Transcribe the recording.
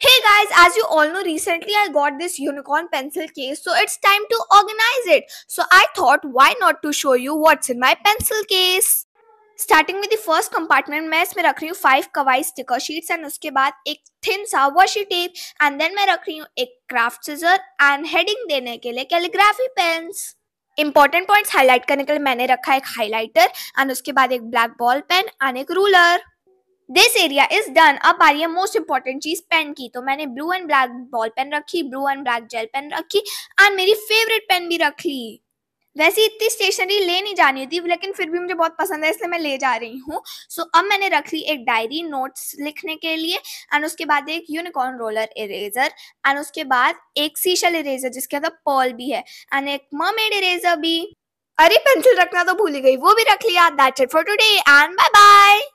Hey guys, as you all know, recently I got this unicorn pencil case, so it's time to organize it. So I thought, why not to show you what's in my pencil case? Starting with the first compartment मैं इसमें रख रही हूँ five kawaii sticker sheets and उसके बाद एक thin सा washi tape and then मैं रख रही हूँ एक क्राफ्ट सीजर एंड हेडिंग देने के लिए calligraphy pens important points highlight करने के लिए मैंने रखा एक हाईलाइटर एंड उसके बाद एक ब्लैक बॉल पेन एंड एक ruler this area is done अब आ रही है मोस्ट इंपॉर्टेंट चीज पेन की तो मैंने blue and black ball pen रखी blue and black gel pen रखी एंड मेरी फेवरेट पेन भी रख ली वैसे इतनी स्टेशनरी ले नहीं जानी थी लेकिन फिर भी मुझे बहुत पसंद है इसलिए मैं ले जा रही हूँ सो so, अब मैंने रख ली एक डायरी नोट्स लिखने के लिए एंड उसके बाद एक यूनिकॉर्न रोलर इरेजर एंड उसके बाद एक सीशल इरेजर जिसके अंदर पॉल भी है एंड एक मेड इरेजर भी अरे पेंसिल रखना तो भूल गई वो भी रख लिया that's it for today and bye bye